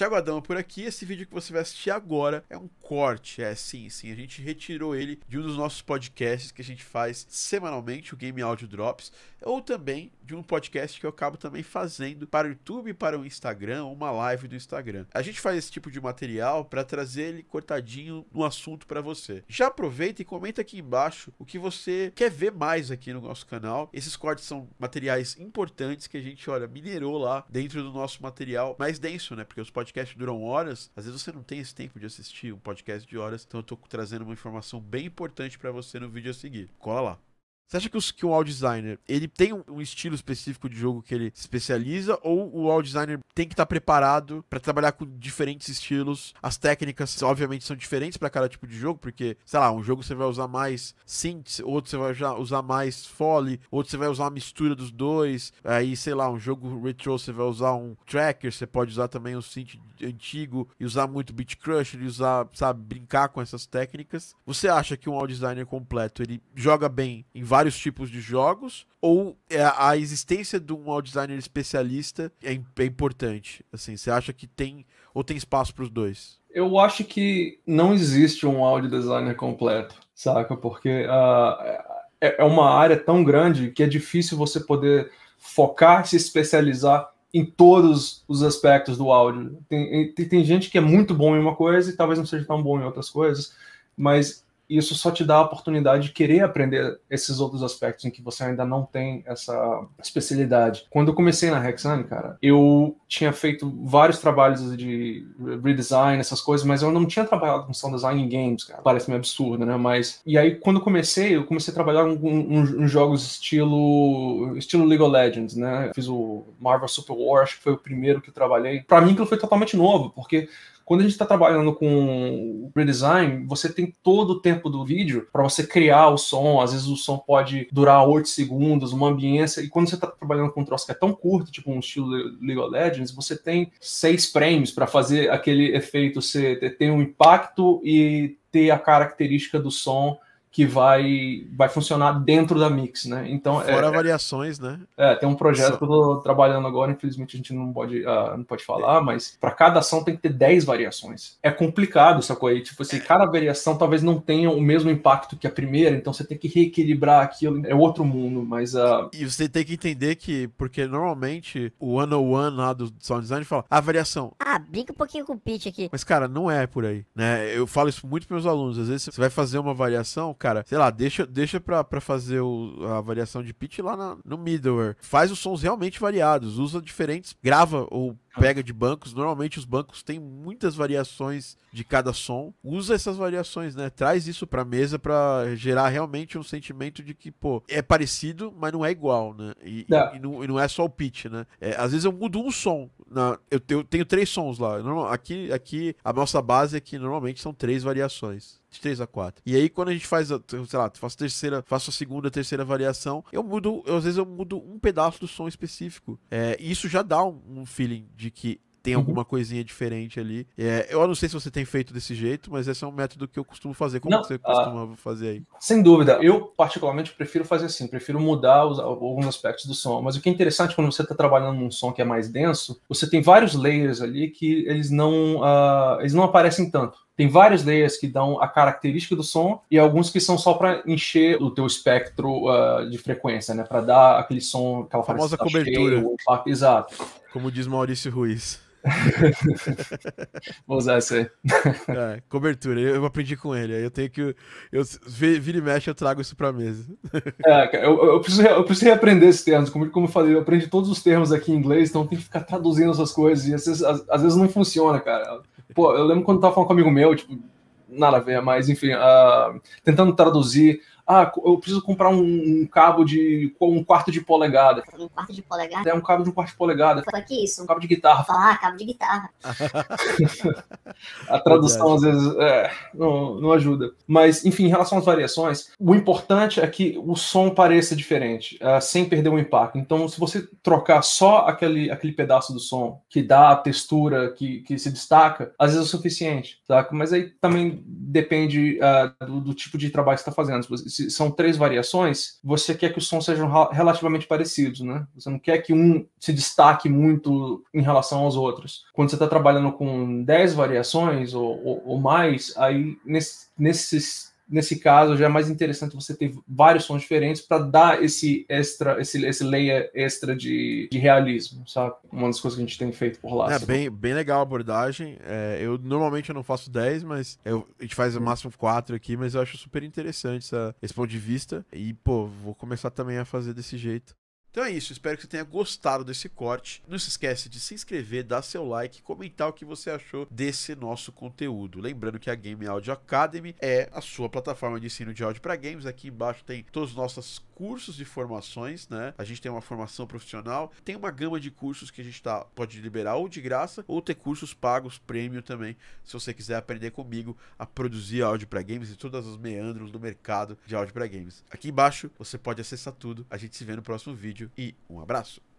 Thiago por aqui. Esse vídeo que você vai assistir agora é um corte, é sim, sim. A gente retirou ele de um dos nossos podcasts que a gente faz semanalmente, o Game Audio Drops, ou também de um podcast que eu acabo também fazendo para o YouTube, para o Instagram, uma live do Instagram. A gente faz esse tipo de material para trazer ele cortadinho no assunto para você. Já aproveita e comenta aqui embaixo o que você quer ver mais aqui no nosso canal. Esses cortes são materiais importantes que a gente, olha, minerou lá dentro do nosso material mais denso, né? Porque os podcasts podcasts duram horas, às vezes você não tem esse tempo de assistir um podcast de horas, então eu tô trazendo uma informação bem importante para você no vídeo a seguir. Cola lá. Você acha que, os, que o designer, ele tem um, um, estilo específico de jogo que ele se especializa ou o wall designer tem que estar tá preparado para trabalhar com diferentes estilos? As técnicas, obviamente, são diferentes para cada tipo de jogo, porque, sei lá, um jogo você vai usar mais synths, outro você vai usar mais foley, outro você vai usar uma mistura dos dois. Aí, sei lá, um jogo retro você vai usar um tracker, você pode usar também um synth antigo e usar muito beat crush, ele usar, sabe, brincar com essas técnicas. Você acha que um wall designer completo, ele joga bem em vários vários tipos de jogos ou é, a existência de um audio designer especialista é, é, importante? Assim, você acha que tem ou tem espaço para os dois? Eu acho que não existe um audio designer completo, saca? Porque uh, é uma área tão grande que é difícil você poder focar, se especializar em todos os aspectos do áudio. Tem, tem, tem gente que é muito bom em uma coisa e talvez não seja tão bom em outras coisas, mas isso só te dá a oportunidade de querer aprender esses outros aspectos em que você ainda não tem essa especialidade. Quando eu comecei na Hexane, cara, eu tinha feito vários trabalhos de redesign, essas coisas, mas eu não tinha trabalhado com sound design em games, cara. Parece meio absurdo, né? Mas. E aí, quando eu comecei, eu comecei a trabalhar em, jogos estilo. estilo League of Legends, né? Eu fiz o Marvel Super War, acho que foi o primeiro que eu trabalhei. Para mim, aquilo foi totalmente novo, porque quando a gente está trabalhando com redesign, você tem todo o tempo do vídeo para você criar o som. Às vezes o som pode durar 8 segundos, uma ambiência. E quando você está trabalhando com um troço que é tão curto, tipo um estilo League of Legends, você tem 6 frames para fazer aquele efeito ser, ter um impacto e ter a característica do som que vai, vai funcionar dentro da Mix, né? Então é, fora é, variações, né? É, tem um projeto Só. que eu tô trabalhando agora, infelizmente a gente não pode, uh, não pode falar, é. mas para cada ação tem que ter 10 variações. É complicado, sacou aí? Tipo assim, cada variação talvez não tenha o mesmo impacto que a primeira, então você tem que reequilibrar aquilo, é outro mundo, mas uh... e você tem que entender que porque normalmente o one on one lá do sound design fala a ah, variação. Ah, brinca um pouquinho com o pitch aqui. Mas cara, não é por aí, né? Eu falo isso muito para meus alunos, às vezes você vai fazer uma variação cara, sei lá, deixa, deixa pra, pra fazer o, a variação de pitch lá na, no middleware. Faz os sons realmente variados, usa diferentes, grava ou pega de bancos. Normalmente os bancos têm muitas variações de cada som. Usa essas variações, né? Traz isso pra mesa pra gerar realmente um sentimento de que, pô, é parecido, mas não é igual, né? E, e, e, não, e não, é só o pitch, né? É, às vezes eu mudo um som, na, eu, tenho, eu, tenho, três sons lá. Normal, aqui, aqui, a nossa base é que normalmente são três variações. De três a quatro. E aí, quando a gente faz, sei lá, faço terceira, faço a segunda, a terceira variação, eu mudo, eu, às vezes eu mudo um pedaço do som específico. É, e isso já dá um, um feeling de que tem uhum. alguma uhum. coisinha diferente ali. É, eu não sei se você tem feito desse jeito, mas esse é um método que eu costumo fazer. Como não, você ah, costuma fazer aí? Sem dúvida. Eu, particularmente, prefiro fazer assim. Prefiro mudar os, alguns aspectos do som. Mas o que é interessante quando você está trabalhando num som que é mais denso, você tem vários layers ali que eles não, uh, eles não aparecem tanto. Tem vários layers que dão a característica do som e alguns que são só para encher o teu espectro uh, de frequência, né? Para dar aquele som, aquela famosa cobertura. Cheia, exato. Como diz Maurício Ruiz. Vou usar isso aí. É, cobertura, eu aprendi com ele. Eu tenho que. Eu, vira e mexe, eu trago isso pra mesa. É, eu, eu, preciso, eu preciso aprender esses termos. Como, como eu falei, eu aprendi todos os termos aqui em inglês, então tem que ficar traduzindo essas coisas. E às vezes, às, às vezes não funciona, cara. Pô, eu lembro quando eu tava falando com um amigo meu, tipo, nada a ver, mas enfim, uh, tentando traduzir ah, eu preciso comprar um, um, cabo de um quarto de polegada. Um quarto de polegada? É um cabo de um quarto de polegada. Fala que isso. Um cabo de guitarra. Ah, cabo de guitarra. a tradução às vezes é, não, não ajuda. Mas, enfim, em relação às variações, o importante é que o som pareça diferente, uh, sem perder o impacto. Então, se você trocar só aquele, aquele pedaço do som que dá a textura, que, que se destaca, às vezes é o suficiente, tá? Mas aí também depende uh, do, do, tipo de trabalho que você está fazendo. Se se são três variações, você quer que os sons sejam relativamente parecidos, né? Você não quer que um se destaque muito em relação aos outros. Quando você está trabalhando com dez variações ou, ou, ou mais, aí nesse, nesses nesse caso já é mais interessante você ter vários sons diferentes para dar esse extra, esse, esse layer extra de, de, realismo, sabe? Uma das coisas que a gente tem feito por lá. É, bem, bem legal a abordagem. É, eu normalmente eu não faço 10, mas eu, a gente faz o máximo 4 aqui, mas eu acho super interessante essa, esse ponto de vista. E, pô, vou começar também a fazer desse jeito. Então é isso, espero que você tenha gostado desse corte. Não se esquece de se inscrever, dar seu like, comentar o que você achou desse nosso conteúdo. Lembrando que a Game Audio Academy é a sua plataforma de ensino de áudio para games. Aqui embaixo tem todos os nossos cursos de formações, né? A gente tem uma formação profissional, tem uma gama de cursos que a gente tá, pode liberar ou de graça, ou ter cursos pagos, prêmio também, se você quiser aprender comigo a produzir áudio para games e todas as meandros do mercado de áudio para games. Aqui embaixo você pode acessar tudo. A gente se vê no próximo vídeo e um abraço.